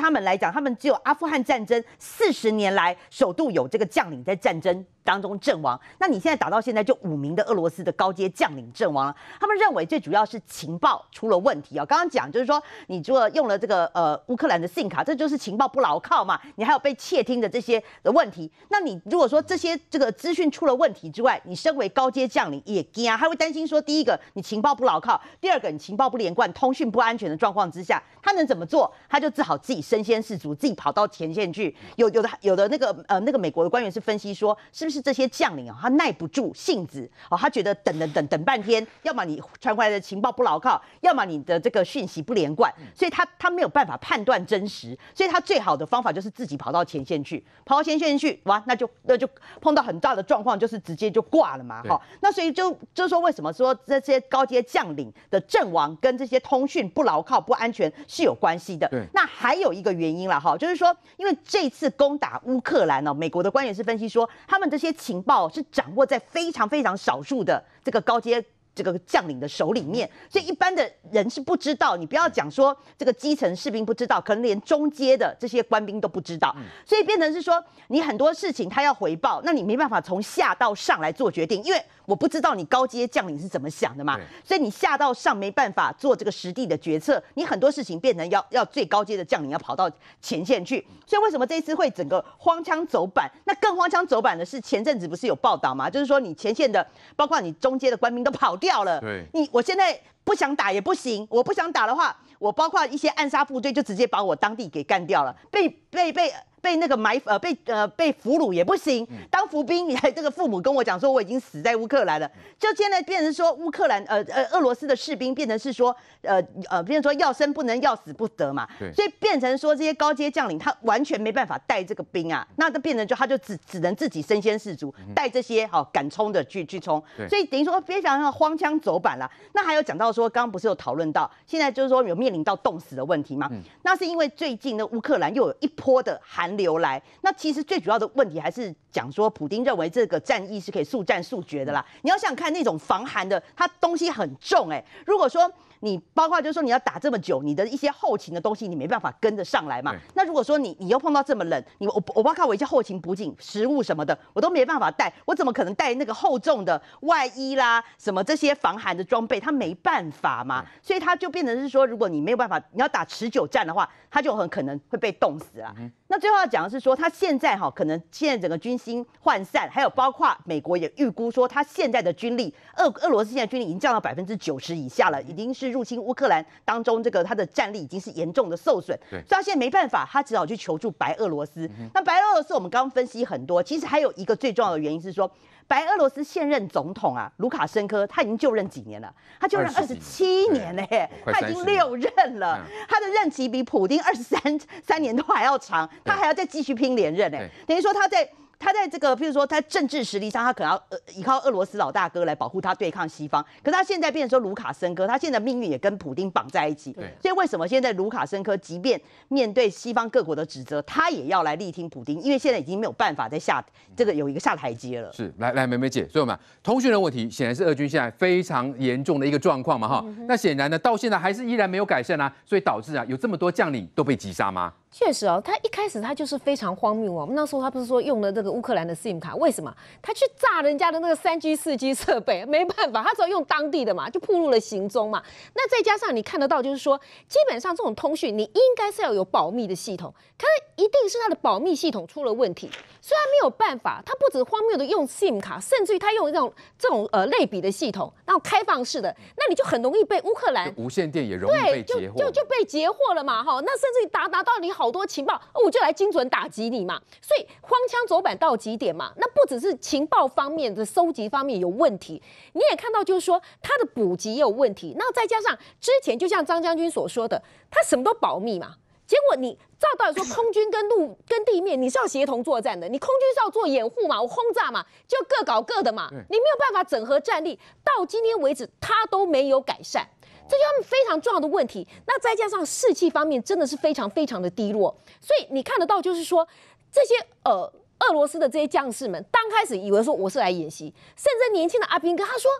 他们来讲，他们只有阿富汗战争四十年来首度有这个将领在战争当中阵亡。那你现在打到现在就五名的俄罗斯的高阶将领阵亡了。他们认为最主要是情报出了问题啊。刚刚讲就是说，你果用了这个呃乌克兰的信卡，这就是情报不牢靠嘛。你还有被窃听的这些的问题。那你如果说这些这个资讯出了问题之外，你身为高阶将领也惊，他会担心说，第一个你情报不牢靠，第二个你情报不连贯，通讯不安全的状况之下，他能怎么做？他就只好自己。身先士卒，自己跑到前线去。有有的有的那个呃，那个美国的官员是分析说，是不是这些将领啊，他耐不住性子，哦，他觉得等等等等半天，要么你传过来的情报不牢靠，要么你的这个讯息不连贯，所以他他没有办法判断真实，所以他最好的方法就是自己跑到前线去，跑到前线去，完那就那就碰到很大的状况，就是直接就挂了嘛，哈。那所以就就说为什么说这些高阶将领的阵亡跟这些通讯不牢靠、不安全是有关系的？对，那还有。一。一个原因了哈，就是说，因为这次攻打乌克兰呢，美国的官员是分析说，他们这些情报是掌握在非常非常少数的这个高阶。这个将领的手里面，所以一般的人是不知道。你不要讲说这个基层士兵不知道，可能连中阶的这些官兵都不知道。所以变成是说，你很多事情他要回报，那你没办法从下到上来做决定，因为我不知道你高阶将领是怎么想的嘛。所以你下到上没办法做这个实地的决策，你很多事情变成要要最高阶的将领要跑到前线去。所以为什么这一次会整个荒腔走板？那更荒腔走板的是前阵子不是有报道嘛？就是说你前线的，包括你中阶的官兵都跑掉。掉了。对，你，我现在不想打也不行。我不想打的话，我包括一些暗杀部队，就直接把我当地给干掉了。被被被。被那个埋呃被呃被俘虏也不行，当伏兵。这个父母跟我讲说，我已经死在乌克兰了。就现在变成说，乌克兰呃呃俄罗斯的士兵变成是说，呃呃变成说要生不能要死不得嘛。所以变成说这些高阶将领他完全没办法带这个兵啊，那就变成就他就只只能自己身先士卒带这些好敢冲的去去冲。所以等于说别想要荒腔走板了，那还有讲到说刚刚不是有讨论到现在就是说有面临到冻死的问题吗？嗯。那是因为最近的乌克兰又有一波的寒。流来，那其实最主要的问题还是讲说，普京认为这个战役是可以速战速决的啦。你要想想看，那种防寒的，它东西很重哎。如果说，你包括就是说你要打这么久，你的一些后勤的东西你没办法跟着上来嘛？那如果说你你又碰到这么冷，你我我包括我一些后勤补给、食物什么的，我都没办法带，我怎么可能带那个厚重的外衣啦、什么这些防寒的装备？他没办法嘛？所以他就变成是说，如果你没有办法，你要打持久战的话，他就很可能会被冻死啊。那最后要讲的是说，他现在哈，可能现在整个军心涣散，还有包括美国也预估说，他现在的军力，俄俄罗斯现在军力已经降到百分之九十以下了，已经是。入侵乌克兰当中，这个他的战力已经是严重的受损，所以他现在没办法，他只好去求助白俄罗斯。那白俄罗斯我们刚分析很多，其实还有一个最重要的原因是说，白俄罗斯现任总统啊卢卡申科，他已经就任几年了，他就任二十七年嘞，他已经六任了，他的任期比普丁二十三三年都还要长，他还要再继续拼连任嘞，等于说他在。他在这个，譬如说，他政治实力上，他可能要依靠俄罗斯老大哥来保护他对抗西方。可是他现在变成说卢卡申科，他现在命运也跟普丁绑在一起。对。所以为什么现在卢卡申科即便面对西方各国的指责，他也要来力挺普丁？因为现在已经没有办法再下这个有一个下台阶了。是，来来，梅梅姐，所以我们通讯的问题显然是俄军现在非常严重的一个状况嘛哈。那显然呢，到现在还是依然没有改善啊，所以导致啊有这么多将领都被击杀吗？确实哦，他一开始他就是非常荒谬哦。那时候他不是说用了这个乌克兰的 SIM 卡，为什么他去炸人家的那个三 G 四 G 设备？没办法，他只要用当地的嘛，就暴露了行踪嘛。那再加上你看得到，就是说基本上这种通讯，你应该是要有保密的系统，可是一定是他的保密系统出了问题。虽然没有办法，他不止荒谬的用 SIM 卡，甚至于他用这种这种呃类比的系统，然后开放式的，那你就很容易被乌克兰无线电也容易被截获，就就就被截获了嘛哈。那甚至于达达到你。好多情报，我就来精准打击你嘛。所以，荒腔走板到极点嘛。那不只是情报方面的收集方面有问题，你也看到，就是说他的补给也有问题。那再加上之前，就像张将军所说的，他什么都保密嘛。结果你照道理说，空军跟陆 跟地面你是要协同作战的，你空军是要做掩护嘛，我轰炸嘛，就各搞各的嘛。你没有办法整合战力，到今天为止，他都没有改善。这就是非常重要的问题。那再加上士气方面真的是非常非常的低落，所以你看得到就是说这些呃俄罗斯的这些将士们，刚开始以为说我是来演习，甚至年轻的阿兵哥他说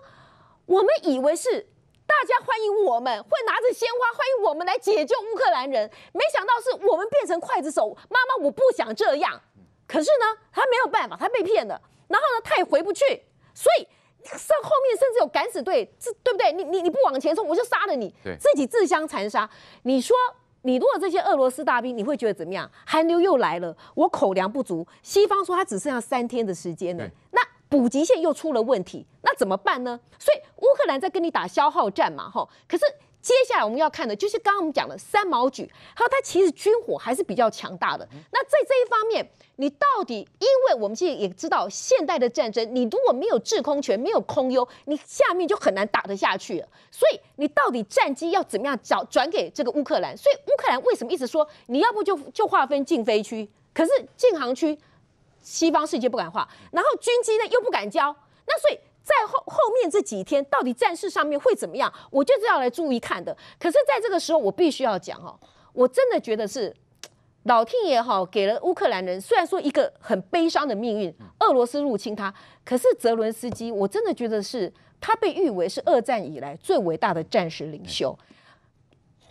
我们以为是大家欢迎我们，会拿着鲜花欢迎我们来解救乌克兰人，没想到是我们变成刽子手。妈妈，我不想这样。可是呢，他没有办法，他被骗了。然后呢，他也回不去，所以。上后面甚至有敢死队，这对不对？你你你不往前冲，我就杀了你。自己自相残杀。你说，你如果这些俄罗斯大兵，你会觉得怎么样？寒流又来了，我口粮不足。西方说他只剩下三天的时间了，那补给线又出了问题，那怎么办呢？所以乌克兰在跟你打消耗战嘛，哈。可是。接下来我们要看的就是刚刚我们讲的三毛举，还有它其实军火还是比较强大的。那在这一方面，你到底？因为我们其在也知道，现代的战争，你如果没有制空权，没有空优，你下面就很难打得下去所以你到底战机要怎么样找转给这个乌克兰？所以乌克兰为什么一直说你要不就就划分禁飞区？可是禁航区，西方世界不敢划，然后军机呢又不敢交，那所以。在后后面这几天，到底战事上面会怎么样？我就是要来注意看的。可是，在这个时候，我必须要讲哦，我真的觉得是老天也好，给了乌克兰人虽然说一个很悲伤的命运，俄罗斯入侵他。可是，泽伦斯基，我真的觉得是他被誉为是二战以来最伟大的战时领袖。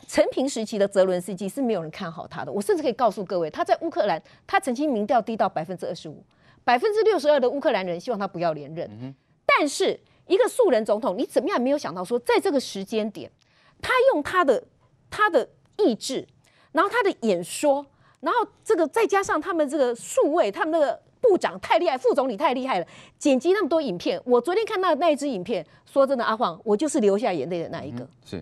陈平时期的泽伦斯基是没有人看好他的。我甚至可以告诉各位，他在乌克兰，他曾经民调低到百分之二十五，百分之六十二的乌克兰人希望他不要连任。但是一个素人总统，你怎么样也没有想到说，在这个时间点，他用他的他的意志，然后他的演说，然后这个再加上他们这个数位，他们那个部长太厉害，副总理太厉害了，剪辑那么多影片。我昨天看到那一支影片，说真的，阿晃，我就是流下眼泪的那一个。是。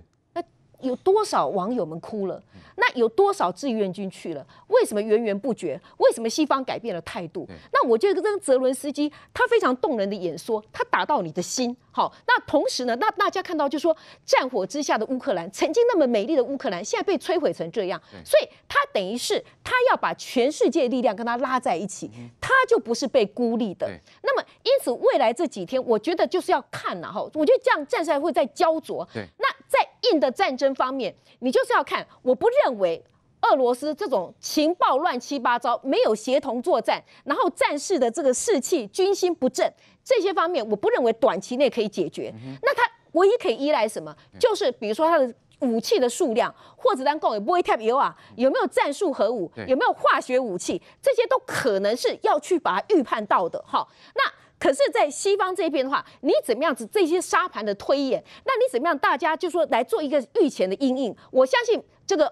有多少网友们哭了？那有多少志愿军去了？为什么源源不绝？为什么西方改变了态度？那我觉得这个泽伦斯基他非常动人的演说，他打到你的心。好，那同时呢，那大家看到就是说，战火之下的乌克兰，曾经那么美丽的乌克兰，现在被摧毁成这样。所以他等于是他要把全世界力量跟他拉在一起，他就不是被孤立的。那么因此未来这几天，我觉得就是要看了哈。我觉得这样战事会在焦灼。那。在硬的战争方面，你就是要看。我不认为俄罗斯这种情报乱七八糟、没有协同作战，然后战士的这个士气、军心不振这些方面，我不认为短期内可以解决。那他唯一可以依赖什么？就是比如说他的武器的数量、或者弹供应不会太油啊？有没有战术核武？有没有化学武器？这些都可能是要去把它预判到的。好，那。可是，在西方这边的话，你怎么样子这些沙盘的推演？那你怎么样？大家就说来做一个预前的阴影。我相信这个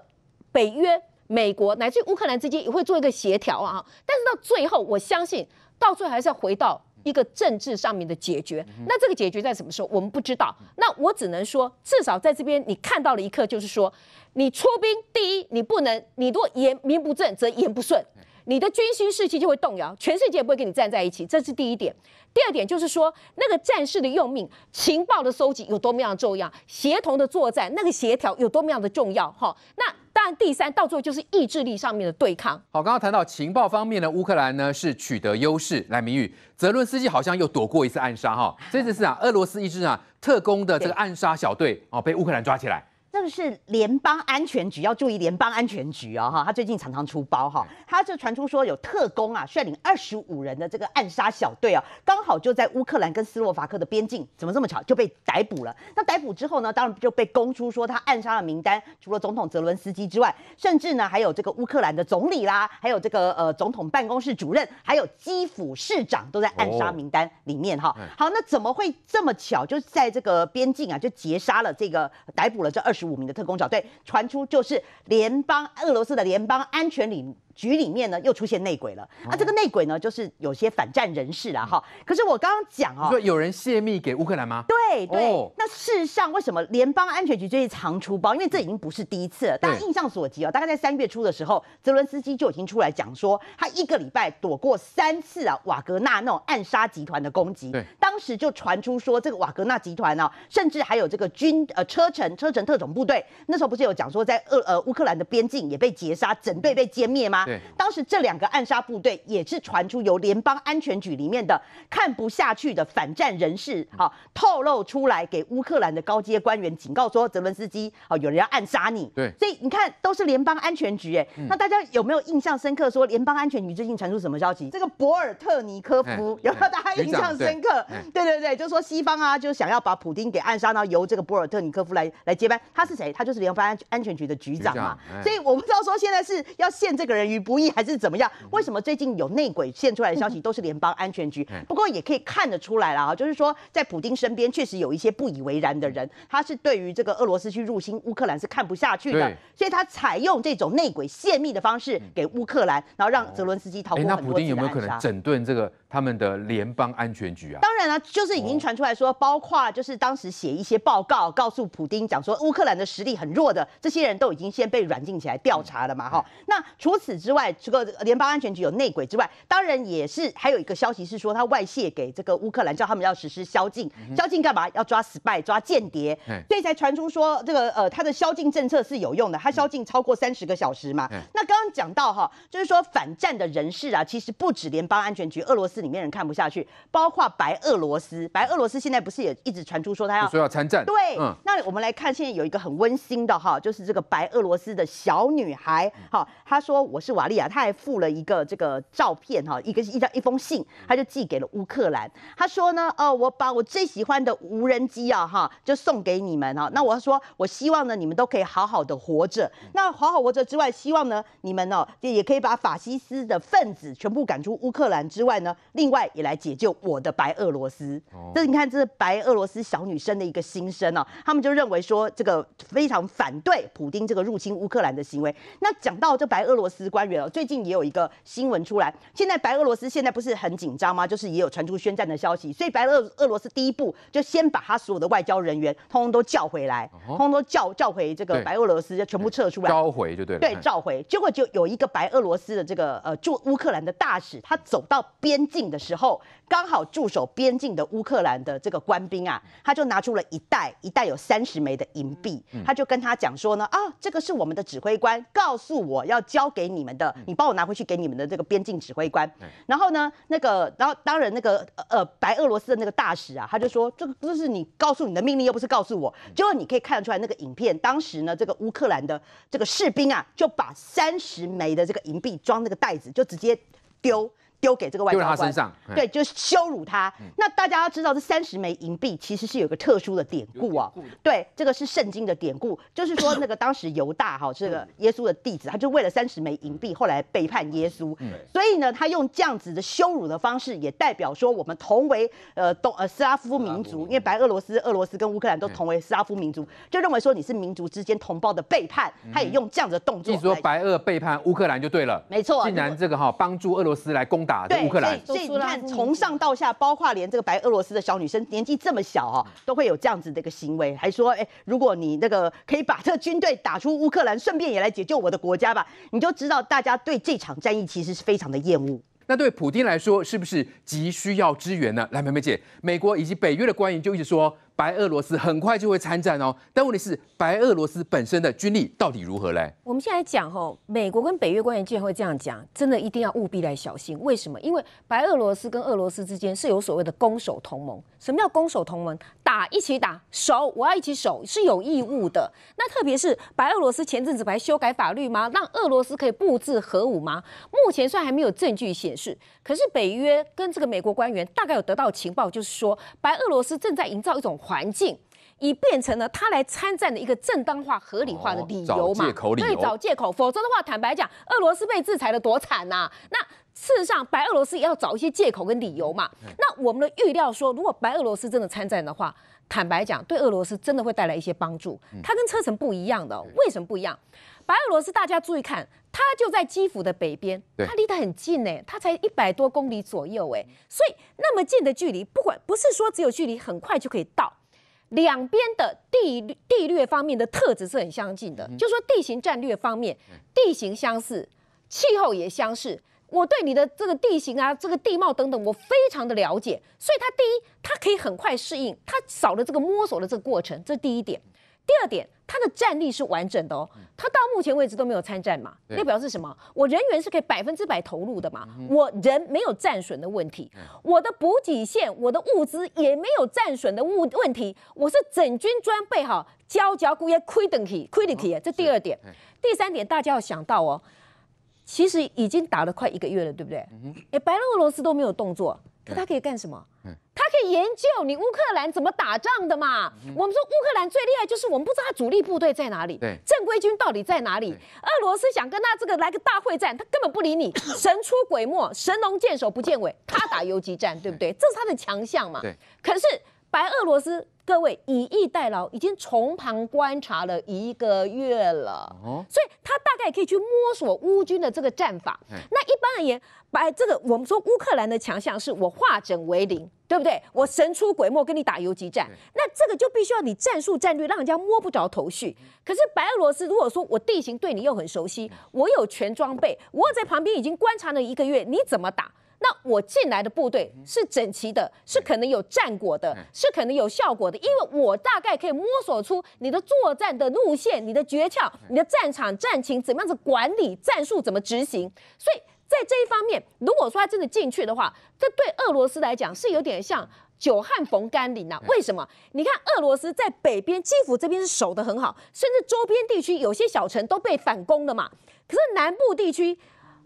北约、美国乃至乌克兰之间也会做一个协调啊。但是到最后，我相信到最后还是要回到一个政治上面的解决。那这个解决在什么时候？我们不知道。那我只能说，至少在这边你看到了一刻，就是说，你出兵第一，你不能，你如果言名不正则言不顺。你的军心士气就会动摇，全世界不会跟你站在一起，这是第一点。第二点就是说，那个战士的用命、情报的搜集有多么样的重要，协同的作战那个协调有多么样的重要。哈，那当然，第三到最后就是意志力上面的对抗。好，刚刚谈到情报方面呢，乌克兰呢是取得优势。来，明玉，泽伦斯基好像又躲过一次暗杀哈。这次是啊，俄罗斯一支啊特工的这个暗杀小队哦，被乌克兰抓起来。这个是联邦安全局要注意，联邦安全局哦，哈，他最近常常出包哈，他就传出说有特工啊率领二十五人的这个暗杀小队啊，刚好就在乌克兰跟斯洛伐克的边境，怎么这么巧就被逮捕了？那逮捕之后呢，当然就被公出说他暗杀的名单，除了总统泽伦斯基之外，甚至呢还有这个乌克兰的总理啦，还有这个呃总统办公室主任，还有基辅市长都在暗杀名单里面哈。好，那怎么会这么巧，就在这个边境啊就劫杀了这个逮捕了这二十。五名的特工小队传出，就是联邦俄罗斯的联邦安全领。局里面呢又出现内鬼了啊！这个内鬼呢就是有些反战人士啦哈。可是我刚刚讲哦，说有人泄密给乌克兰吗？对对。那事实上为什么联邦安全局最近常出包？因为这已经不是第一次了。大家印象所及哦，大概在三月初的时候，泽伦斯基就已经出来讲说，他一个礼拜躲过三次啊瓦格纳那种暗杀集团的攻击。对。当时就传出说这个瓦格纳集团呢，甚至还有这个军呃车臣车臣特种部队，那时候不是有讲说在俄呃乌克兰的边境也被截杀，整队被歼灭吗？对，当时这两个暗杀部队也是传出由联邦安全局里面的看不下去的反战人士，好透露出来给乌克兰的高阶官员警告说，泽伦斯基，好有人要暗杀你。对，所以你看都是联邦安全局，哎，那大家有没有印象深刻？说联邦安全局最近传出什么消息？这个博尔特尼科夫有没有大家印象深刻？对对对，就说西方啊，就是想要把普丁给暗杀，然后由这个博尔特尼科夫来来接班。他是谁？他就是联邦安安全局的局长嘛。所以我不知道说现在是要限这个人于。不易还是怎么样？为什么最近有内鬼现出来的消息 都是联邦安全局？不过也可以看得出来了啊，就是说在普京身边确实有一些不以为然的人，他是对于这个俄罗斯去入侵乌克兰是看不下去的，所以他采用这种内鬼泄密的方式给乌克兰，然后让泽伦斯基逃过那普京有没有可能整顿这个他们的联邦安全局啊？当然了，就是已经传出来说，包括就是当时写一些报告告诉普丁讲说乌克兰的实力很弱的，这些人都已经先被软禁起来调查了嘛？哈，那除此。之外，这个联邦安全局有内鬼之外，当然也是还有一个消息是说，他外泄给这个乌克兰，叫他们要实施宵禁。宵禁干嘛？要抓 spy，抓间谍。所以才传出说这个呃，他的宵禁政策是有用的。他宵禁超过三十个小时嘛。那刚刚讲到哈，就是说反战的人士啊，其实不止联邦安全局，俄罗斯里面人看不下去，包括白俄罗斯。白俄罗斯现在不是也一直传出说他要说要参战？对。嗯。那我们来看，现在有一个很温馨的哈，就是这个白俄罗斯的小女孩哈，她说我是。瓦利亚，他还附了一个这个照片哈，一个一张一封信，他就寄给了乌克兰。他说呢，哦，我把我最喜欢的无人机啊哈，就送给你们哦。那我说，我希望呢，你们都可以好好的活着。那好好活着之外，希望呢，你们哦，也可以把法西斯的分子全部赶出乌克兰之外呢。另外也来解救我的白俄罗斯。这你看，这是白俄罗斯小女生的一个心声哦。他们就认为说，这个非常反对普丁这个入侵乌克兰的行为。那讲到这白俄罗斯关。最近也有一个新闻出来，现在白俄罗斯现在不是很紧张吗？就是也有传出宣战的消息，所以白俄俄罗斯第一步就先把他所有的外交人员通通都叫回来，通通都叫叫回这个白俄罗斯，就全部撤出来。召回就对了，对，召回。结果就有一个白俄罗斯的这个呃驻乌克兰的大使，他走到边境的时候。刚好驻守边境的乌克兰的这个官兵啊，他就拿出了一袋一袋有三十枚的银币，他就跟他讲说呢，啊，这个是我们的指挥官告诉我要交给你们的，你帮我拿回去给你们的这个边境指挥官。然后呢，那个，然后当然那个呃白俄罗斯的那个大使啊，他就说这个这是你告诉你的命令，又不是告诉我。结果你可以看得出来，那个影片当时呢，这个乌克兰的这个士兵啊，就把三十枚的这个银币装那个袋子，就直接丢。丢给这个外丢在他身上，对，就是羞辱他。那大家要知道，这三十枚银币其实是有个特殊的典故哦。对，这个是圣经的典故，就是说 那个当时犹大哈这个耶稣的弟子，他就为了三十枚银币，后来背叛耶稣。所以呢，他用这样子的羞辱的方式，也代表说我们同为呃东呃斯拉夫民族，因为白俄罗斯、俄罗斯跟乌克兰都同为斯拉夫民族，就认为说你是民族之间同胞的背叛，他也用这样的动作，就说白俄背叛乌克兰就对了。没错，竟然这个哈帮助俄罗斯来攻打。对，所以所以你看，从上到下，包括连这个白俄罗斯的小女生，年纪这么小哈，都会有这样子的一个行为，还说，哎，如果你那个可以把这军队打出乌克兰，顺便也来解救我的国家吧，你就知道大家对这场战役其实是非常的厌恶。那对普京来说，是不是急需要支援呢？来，梅梅姐，美国以及北约的官员就一直说。白俄罗斯很快就会参战哦，但问题是白俄罗斯本身的军力到底如何嘞？我们先来讲吼，美国跟北约官员竟然会这样讲，真的一定要务必来小心。为什么？因为白俄罗斯跟俄罗斯之间是有所谓的攻守同盟。什么叫攻守同盟？打一起打，守我要一起守，是有义务的。那特别是白俄罗斯前阵子不还修改法律吗？让俄罗斯可以布置核武吗？目前算还没有证据显示。可是北约跟这个美国官员大概有得到情报，就是说白俄罗斯正在营造一种环境，以变成呢他来参战的一个正当化、合理化的理由嘛，可以找借口，否则的话，坦白讲，俄罗斯被制裁的多惨呐。那事实上，白俄罗斯也要找一些借口跟理由嘛。那我们的预料说，如果白俄罗斯真的参战的话。坦白讲，对俄罗斯真的会带来一些帮助。它跟车臣不一样的，为什么不一样？白俄罗斯大家注意看，它就在基辅的北边，它离得很近呢，它才一百多公里左右哎，所以那么近的距离，不管不是说只有距离，很快就可以到。两边的地地略方面的特质是很相近的，就说地形战略方面，地形相似，气候也相似。我对你的这个地形啊，这个地貌等等，我非常的了解，所以他第一，他可以很快适应，他少了这个摸索的这个过程，这是第一点。第二点，他的战力是完整的哦，他到目前为止都没有参战嘛，那表示什么？我人员是可以百分之百投入的嘛，我人没有战损的问题，我的补给线、我的物资也没有战损的物问题，我是整军装备好，脚脚骨要开登去，开登去。这第二点，第三点，大家要想到哦。其实已经打了快一个月了，对不对？哎，白俄罗斯都没有动作，可他可以干什么？他可以研究你乌克兰怎么打仗的嘛？我们说乌克兰最厉害就是我们不知道他主力部队在哪里，正规军到底在哪里？俄罗斯想跟他这个来个大会战，他根本不理你，神出鬼没，神龙见首不见尾，他打游击战，对不对？这是他的强项嘛？可是。白俄罗斯，各位以逸待劳，已经从旁观察了一个月了，所以他大概可以去摸索乌军的这个战法。那一般而言，白这个我们说乌克兰的强项是我化整为零，对不对？我神出鬼没，跟你打游击战。那这个就必须要你战术战略，让人家摸不着头绪。可是白俄罗斯，如果说我地形对你又很熟悉，我有全装备，我在旁边已经观察了一个月，你怎么打？那我进来的部队是整齐的，是可能有战果的，是可能有效果的，因为我大概可以摸索出你的作战的路线、你的诀窍、你的战场战情怎么样子管理、战术怎么执行。所以在这一方面，如果说他真的进去的话，这对俄罗斯来讲是有点像久旱逢甘霖呐。为什么？你看俄罗斯在北边基辅这边是守得很好，甚至周边地区有些小城都被反攻了嘛。可是南部地区。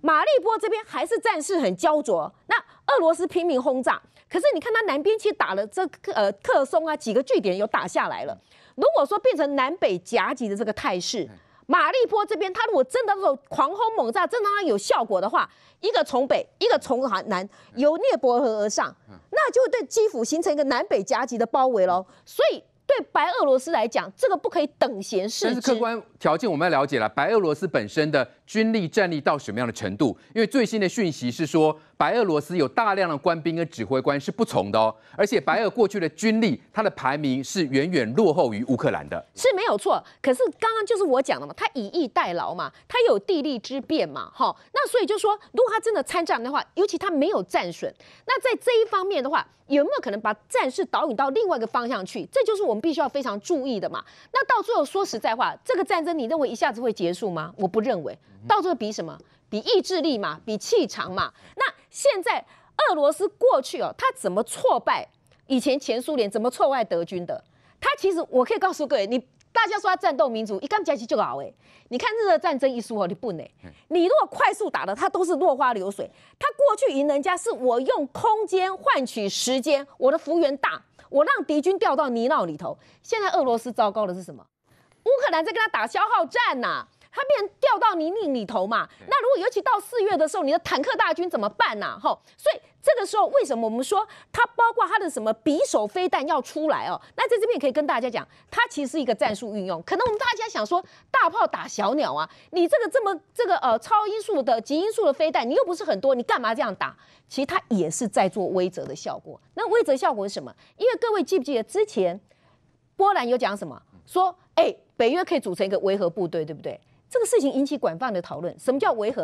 马利波这边还是战事很焦灼，那俄罗斯拼命轰炸，可是你看他南边其实打了这个克松啊几个据点有打下来了。如果说变成南北夹击的这个态势，马利波这边他如果真的那种狂轰猛炸，真的他有效果的话，一个从北，一个从南，由涅伯河而上，那就对基辅形成一个南北夹击的包围喽。所以。对白俄罗斯来讲，这个不可以等闲视之。但是客观条件我们要了解了，白俄罗斯本身的军力战力到什么样的程度？因为最新的讯息是说。白俄罗斯有大量的官兵跟指挥官是不从的哦，而且白俄过去的军力，它的排名是远远落后于乌克兰的，是没有错。可是刚刚就是我讲的嘛，他以逸待劳嘛，他有地利之便嘛，哈，那所以就说，如果他真的参战的话，尤其他没有战损，那在这一方面的话，有没有可能把战事导引到另外一个方向去？这就是我们必须要非常注意的嘛。那到最后说实在话，这个战争你认为一下子会结束吗？我不认为。到最后比什么？比意志力嘛，比气场嘛，那。现在俄罗斯过去哦，他怎么挫败？以前前苏联怎么挫败德军的？他其实我可以告诉各位，你大家说他战斗民族，一刚加起就好哎。你看日俄战争一输哦，你笨呢？你如果快速打的，他都是落花流水。他过去赢人家是我用空间换取时间，我的幅员大，我让敌军掉到泥淖里头。现在俄罗斯糟糕的是什么？乌克兰在跟他打消耗战呐。它变掉到泥泞里头嘛？那如果尤其到四月的时候，你的坦克大军怎么办呢？吼，所以这个时候为什么我们说它包括它的什么匕首飞弹要出来哦？那在这边也可以跟大家讲，它其实是一个战术运用。可能我们大家想说大炮打小鸟啊，你这个这么这个呃超音速的极音速的飞弹，你又不是很多，你干嘛这样打？其实它也是在做威慑的效果。那威慑效果是什么？因为各位记不记得之前波兰有讲什么？说哎，北约可以组成一个维和部队，对不对？这个事情引起广泛的讨论，什么叫维和？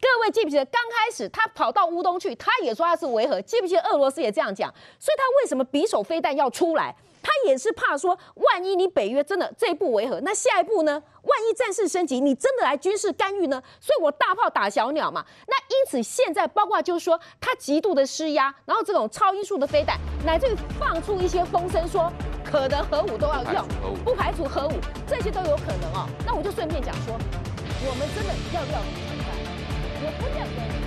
各位记不记得刚开始他跑到乌东去，他也说他是维和，记不记得俄罗斯也这样讲？所以他为什么匕首飞弹要出来？也是怕说，万一你北约真的这一步维和，那下一步呢？万一战事升级，你真的来军事干预呢？所以我大炮打小鸟嘛。那因此现在包括就是说，他极度的施压，然后这种超音速的飞弹，乃至于放出一些风声，说可能核武都要用，不排除核武，这些都有可能哦。那我就顺便讲说，我们真的要不要？我不这样